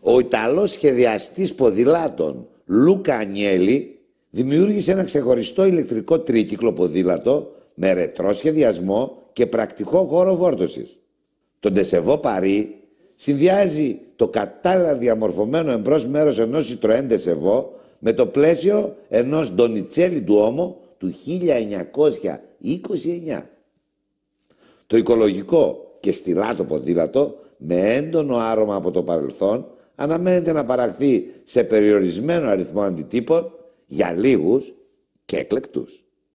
Ο Ιταλός σχεδιαστής ποδηλάτων Λούκα Ανιέλη δημιούργησε ένα ξεχωριστό ηλεκτρικό τρίκυκλο ποδήλατο με ρετρό σχεδιασμό και πρακτικό χώρο βόρτωσης. Το Ντεσεβό Παρί συνδυάζει το κατάλληλα διαμορφωμένο εμπρός μέρος ενός Citroën Ντεσεβό με το πλαίσιο ενός Ντονιτσέλη του του 1929. Το οικολογικό και στυλάτο ποδήλατο με έντονο άρωμα από το παρελθόν αναμένεται να παραχθεί σε περιορισμένο αριθμό αντιτύπων για λίγους και εκλεκτούς.